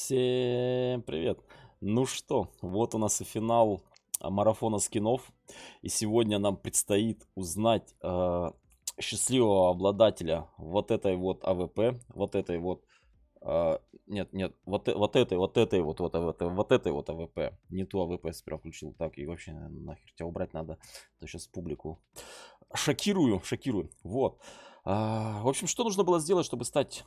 Всем привет! Ну что, вот у нас и финал а, марафона скинов. И сегодня нам предстоит узнать э, счастливого обладателя вот этой вот АВП, вот этой вот... Э, нет, нет, вот, э, вот этой, вот этой вот, вот, вот, вот этой вот АВП. Не ту АВП сперва включил, так, и вообще нахер тебя убрать надо, то сейчас публику. Шокирую, шокирую, вот. Э, в общем, что нужно было сделать, чтобы стать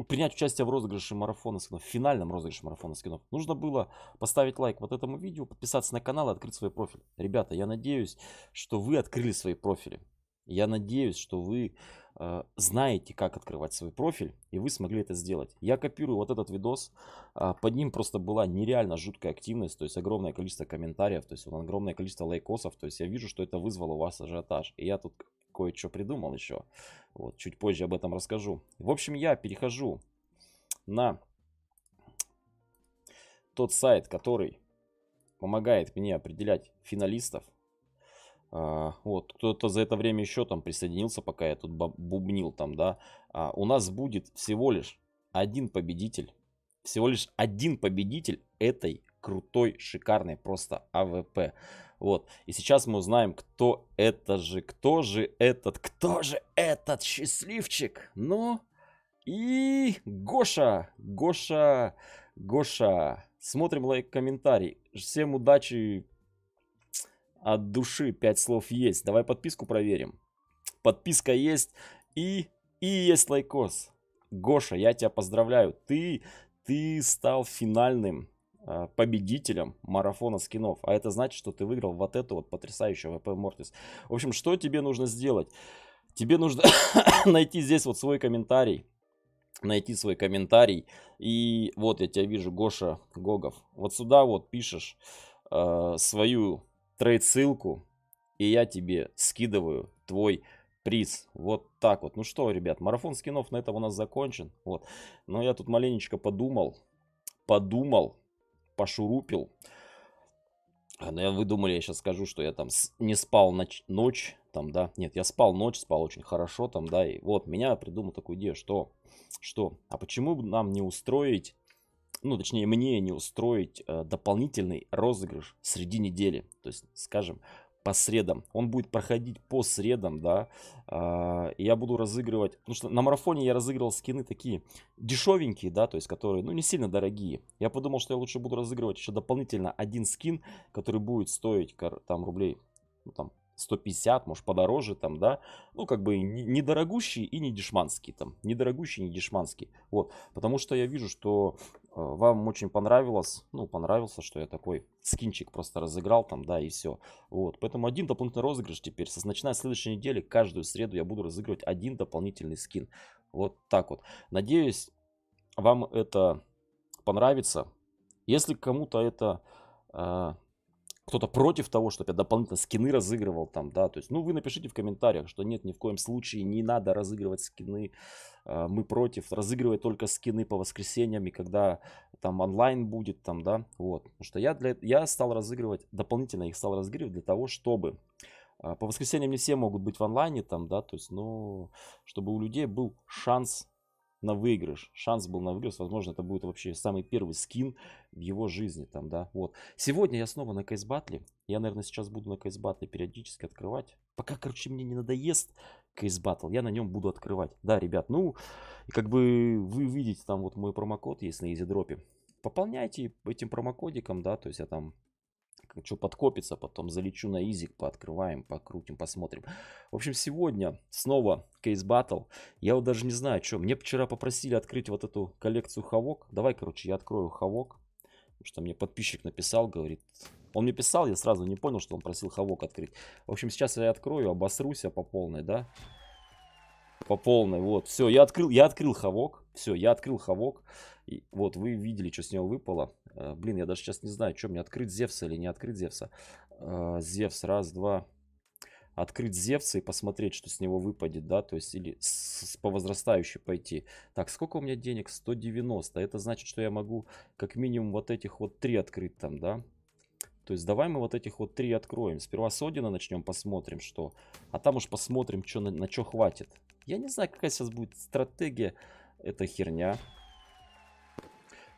ну, принять участие в розыгрыше марафона скинов в финальном розыгрыше марафона скинов нужно было поставить лайк вот этому видео, подписаться на канал и открыть свой профиль. Ребята, я надеюсь, что вы открыли свои профили. Я надеюсь, что вы э, знаете, как открывать свой профиль, и вы смогли это сделать. Я копирую вот этот видос. Э, под ним просто была нереально жуткая активность, то есть огромное количество комментариев, то есть огромное количество лайкосов. То есть я вижу, что это вызвало у вас ажиотаж. И я тут кое-что придумал еще. Вот, чуть позже об этом расскажу. В общем, я перехожу на тот сайт, который помогает мне определять финалистов. А, вот, кто-то за это время еще там присоединился, пока я тут бубнил там, да. А, у нас будет всего лишь один победитель. Всего лишь один победитель этой крутой, шикарной просто АВП. Вот. И сейчас мы узнаем, кто это же, кто же этот, кто же этот счастливчик. Ну, и Гоша, Гоша, Гоша. Смотрим лайк, комментарий. Всем удачи от души. Пять слов есть. Давай подписку проверим. Подписка есть. И, и есть лайкос. Гоша, я тебя поздравляю. Ты, ты стал финальным а, победителем марафона скинов. А это значит, что ты выиграл вот эту вот потрясающую ВП Мортис. В общем, что тебе нужно сделать? Тебе нужно найти здесь вот свой комментарий. Найти свой комментарий. И вот я тебя вижу, Гоша Гогов. Вот сюда вот пишешь э, свою трейд-ссылку. И я тебе скидываю твой приз. Вот так вот. Ну что, ребят, марафон скинов на этом у нас закончен. Вот. Но я тут маленечко подумал. Подумал пошурупил. но вы думали, я сейчас скажу, что я там не спал ноч ночь, там, да. Нет, я спал ночь, спал очень хорошо, там, да. И вот, меня придумал такую идею, что, что, а почему бы нам не устроить, ну, точнее, мне не устроить э, дополнительный розыгрыш среди недели. То есть, скажем, по средам. Он будет проходить по средам, да. Э, я буду разыгрывать... Потому что на марафоне я разыгрывал скины такие дешевенькие, да, то есть которые, ну, не сильно дорогие. Я подумал, что я лучше буду разыгрывать еще дополнительно один скин, который будет стоить там рублей, ну, там, 150, может, подороже там, да. Ну, как бы недорогущие и не дешманские там. Недорогущие и не дешманские. Вот. Потому что я вижу, что э, вам очень понравилось, ну, понравился, что я такой скинчик просто разыграл там, да, и все. Вот, поэтому один дополнительный розыгрыш теперь. Со, начиная с следующей недели, каждую среду я буду разыгрывать один дополнительный скин. Вот так вот. Надеюсь, вам это понравится. Если кому-то это э, кто-то против того, чтобы я дополнительно скины разыгрывал там, да, то есть, ну, вы напишите в комментариях, что нет, ни в коем случае не надо разыгрывать скины, э, мы против, разыгрывать только скины по воскресеньям и когда там онлайн будет там, да, вот, потому что я, для, я стал разыгрывать, дополнительно их стал разыгрывать для того, чтобы э, по воскресеньям не все могут быть в онлайне там, да, то есть, ну, чтобы у людей был шанс на выигрыш. Шанс был на выигрыш. Возможно, это будет вообще самый первый скин в его жизни. Там, да? вот. Сегодня я снова на кейс батле. Я, наверное, сейчас буду на кейс батле периодически открывать. Пока, короче, мне не надоест кейс батл, я на нем буду открывать. Да, ребят, ну, как бы вы видите, там вот мой промокод есть на изидропе. Пополняйте этим промокодиком, да, то есть я там что подкопится, потом залечу на изик, пооткрываем, покрутим, посмотрим. В общем, сегодня снова кейс батл. Я вот даже не знаю, что. Мне вчера попросили открыть вот эту коллекцию хавок. Давай, короче, я открою хавок. Потому что мне подписчик написал, говорит... Он мне писал, я сразу не понял, что он просил хавок открыть. В общем, сейчас я открою, обосрусь я по полной, да? По полной, вот. Все, я открыл, я открыл хавок. Все, я открыл хавок. И вот вы видели, что с него выпало. Э, блин, я даже сейчас не знаю, что мне открыть Зевса или не открыть Зевса. Э, Зевс, раз, два. Открыть Зевса и посмотреть, что с него выпадет, да, то есть или с, с по возрастающей пойти. Так, сколько у меня денег? 190. Это значит, что я могу как минимум вот этих вот три открыть там, да. То есть давай мы вот этих вот три откроем. Сперва с Одина начнем, посмотрим, что. А там уж посмотрим, что, на, на что хватит. Я не знаю, какая сейчас будет стратегия. Это херня.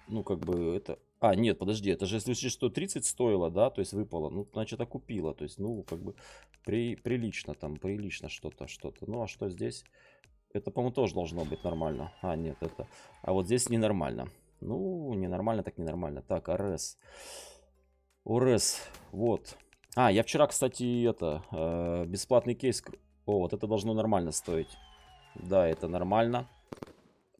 Ну, как бы это... А, нет, подожди, это же, если что, 30 стоило, да, то есть выпало, ну, значит, окупило, то есть, ну, как бы при, прилично там, прилично что-то, что-то. Ну, а что здесь? Это, по-моему, тоже должно быть нормально. А, нет, это... А вот здесь ненормально. Ну, ненормально так ненормально. Так, РС. рс. вот. А, я вчера, кстати, это, э, бесплатный кейс... О, вот это должно нормально стоить. Да, это нормально.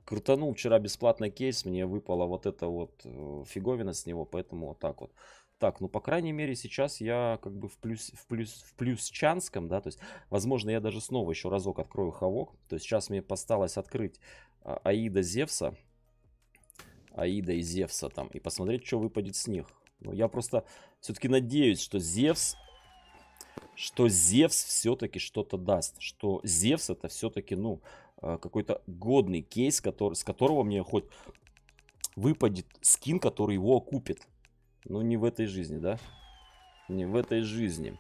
Крутанул вчера бесплатный кейс, мне выпала вот эта вот э, фиговина с него, поэтому вот так вот. Так, ну, по крайней мере, сейчас я как бы в плюс, в плюс, в плюс чанском, да, то есть, возможно, я даже снова еще разок открою хавок. То есть, сейчас мне посталось открыть а, Аида Зевса, Аида и Зевса там, и посмотреть, что выпадет с них. Но я просто все-таки надеюсь, что Зевс, что Зевс все-таки что-то даст, что Зевс это все-таки, ну, а, какой-то годный кейс, который, с которого мне хоть выпадет скин, который его окупит. ну не в этой жизни, да? Не в этой жизни.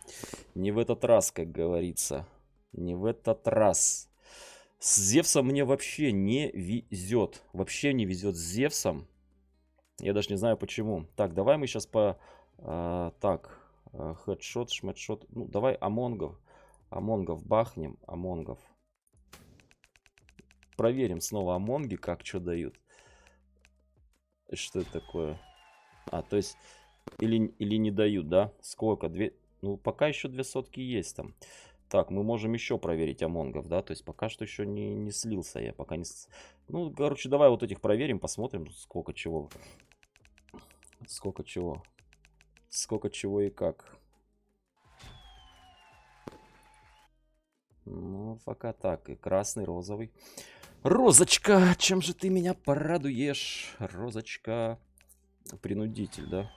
Не в этот раз, как говорится. Не в этот раз. С Зевсом мне вообще не везет. Вообще не везет с Зевсом. Я даже не знаю почему. Так, давай мы сейчас по... А, так, э, хедшот, шмедшот. Ну, давай Амонгов. Амонгов бахнем. Амонгов. Проверим снова Амонги, как что дают. Что это такое? А, то есть... Или, или не дают, да? Сколько? Две... Ну, пока еще две сотки есть там. Так, мы можем еще проверить Амонгов, да? То есть пока что еще не, не слился я, пока не... Ну, короче, давай вот этих проверим, посмотрим, сколько чего. Сколько чего. Сколько чего и как. Ну, пока так. И красный, розовый. Розочка, чем же ты меня порадуешь? Розочка. Принудитель, да?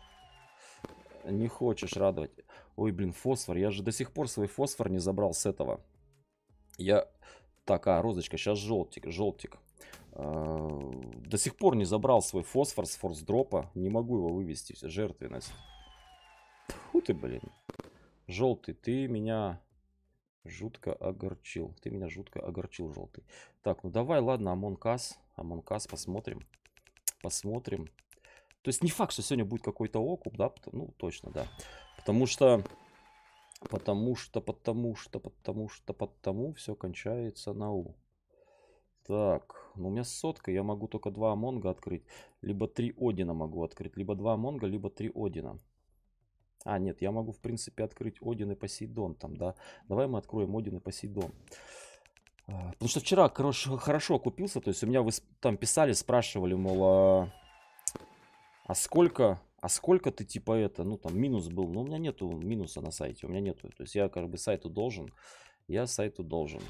Не хочешь радовать. Ой, блин, фосфор. Я же до сих пор свой фосфор не забрал с этого. Я... Так, а, розочка, сейчас желтик, желтик. А, до сих пор не забрал свой фосфор с форс-дропа. Не могу его вывести. Жертвенность. Фу ты, блин. Желтый, ты меня Жутко огорчил. Ты меня жутко огорчил, желтый. Так, ну давай, ладно, Амонкас. Амонкас посмотрим. Посмотрим. То есть не факт, что сегодня будет какой-то окуп, да? Ну, точно, да. Потому что... Потому что, потому что, потому что, потому все кончается на У. Так, ну у меня сотка, я могу только два Амонга открыть. Либо три Одина могу открыть. Либо два Амонга, либо три Одина. А, нет, я могу, в принципе, открыть Один и Посейдон там, да. Давай мы откроем Один и Посейдон. А, потому что вчера хорошо, хорошо купился, то есть у меня вы там писали, спрашивали, мол, а, а сколько, а сколько ты типа это, ну там минус был, но ну, у меня нету минуса на сайте, у меня нету, то есть я как бы сайту должен, я сайту должен.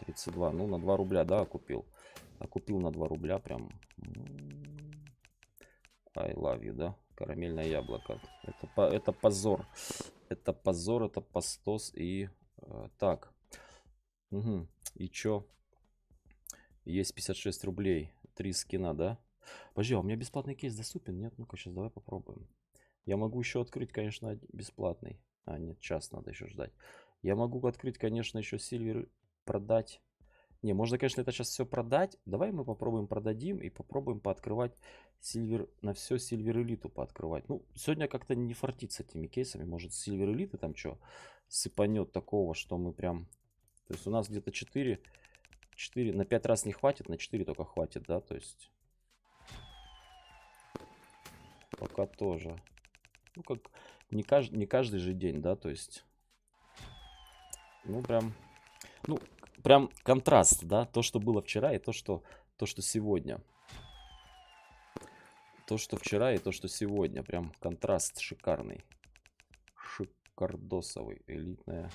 32, ну на 2 рубля, да, купил, а купил на 2 рубля прям. I love you, да. Карамельное яблоко. Это, это позор. Это позор, это постос и... Э, так. Угу. И чё? Есть 56 рублей. Три скина, да? Подожди, а у меня бесплатный кейс доступен? Нет? Ну-ка, сейчас давай попробуем. Я могу еще открыть, конечно, бесплатный. А, нет, час надо еще ждать. Я могу открыть, конечно, еще Сильвер, продать не, можно, конечно, это сейчас все продать. Давай мы попробуем продадим и попробуем пооткрывать сильвер на все Silver Elite пооткрывать. Ну, сегодня как-то не фартит этими кейсами. Может, Silver Elite там что сыпанет такого, что мы прям... То есть у нас где-то 4, 4, на 5 раз не хватит, на 4 только хватит, да, то есть... Пока тоже. Ну, как не, кажд... не каждый же день, да, то есть... Ну, прям... Ну, прям контраст, да, то, что было вчера и то, что, то, что сегодня. То, что вчера и то, что сегодня. Прям контраст шикарный. Шикардосовый. Элитная.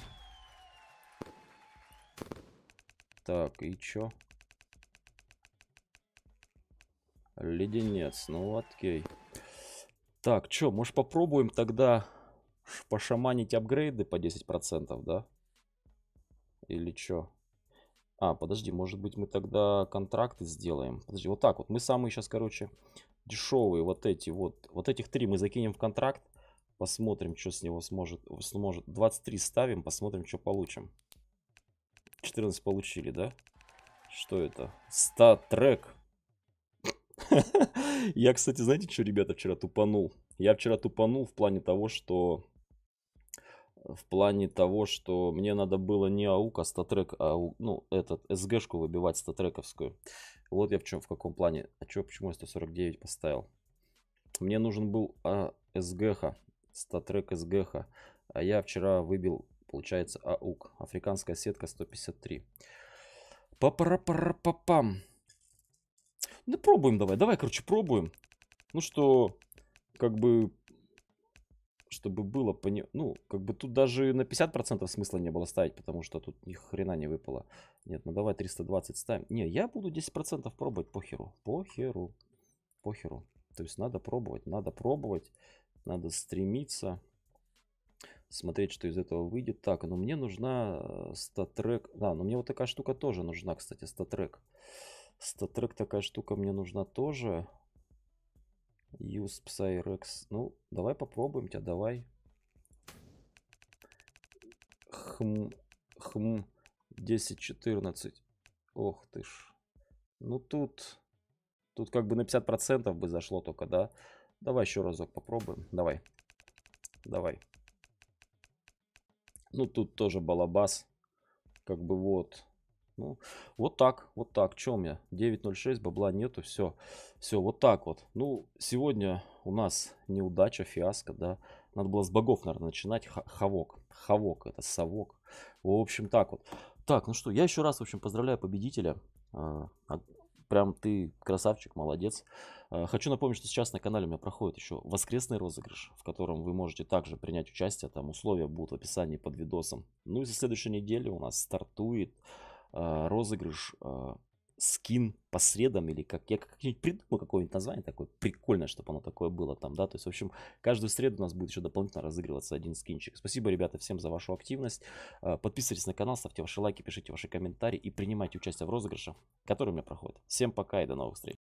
Так, и чё? Леденец. Ну, окей. Так, чё, может попробуем тогда пошаманить апгрейды по 10%, да? Или чё? А, подожди, может быть мы тогда контракты сделаем. Подожди, вот так вот. Мы самые сейчас, короче, дешевые вот эти вот. Вот этих три мы закинем в контракт. Посмотрим, что с него сможет. сможет. 23 ставим, посмотрим, что получим. 14 получили, да? Что это? Статрек. Я, кстати, знаете, что, ребята, вчера тупанул? Я вчера тупанул в плане того, что в плане того, что мне надо было не АУК, а статрек, а ну, этот, СГшку выбивать статрековскую. Вот я в чем, в каком плане. А чё, почему я 149 поставил? Мне нужен был а, СГХ, статрек СГХ. А я вчера выбил, получается, АУК. Африканская сетка 153. Папарапарапапам. Да ну, пробуем давай, давай, короче, пробуем. Ну что, как бы чтобы было пони... Ну, как бы тут даже на 50% смысла не было ставить, потому что тут ни хрена не выпало. Нет, ну давай 320 ставим. Не, я буду 10% пробовать похеру похеру похеру То есть надо пробовать, надо пробовать, надо стремиться. Смотреть, что из этого выйдет. Так, но мне нужна э, статрек. Да, но мне вот такая штука тоже нужна, кстати, статрек. Статрек такая штука мне нужна тоже. Use Psyrex. Ну, давай попробуем тебя, давай. Хм, хм, 10-14. Ох ты ж. Ну тут, тут как бы на 50% бы зашло только, да? Давай еще разок попробуем. Давай. Давай. Ну тут тоже балабас. Как бы вот. Ну, вот так, вот так. Че у меня? 9.06, бабла нету, все. Все, вот так вот. Ну, сегодня у нас неудача, фиаско, да. Надо было с богов, наверное, начинать. Хавок. Хавок, это совок. В общем, так вот. Так, ну что, я еще раз, в общем, поздравляю победителя. А, а, прям ты красавчик, молодец. А, хочу напомнить, что сейчас на канале у меня проходит еще воскресный розыгрыш, в котором вы можете также принять участие. Там условия будут в описании под видосом. Ну и за следующей неделе у нас стартует а, розыгрыш а, скин по средам или как я как-нибудь придумаю какое-нибудь название такое прикольное, чтобы оно такое было там, да, то есть, в общем, каждую среду у нас будет еще дополнительно разыгрываться один скинчик. Спасибо, ребята, всем за вашу активность. А, подписывайтесь на канал, ставьте ваши лайки, пишите ваши комментарии и принимайте участие в розыгрыше, который у меня проходит. Всем пока и до новых встреч.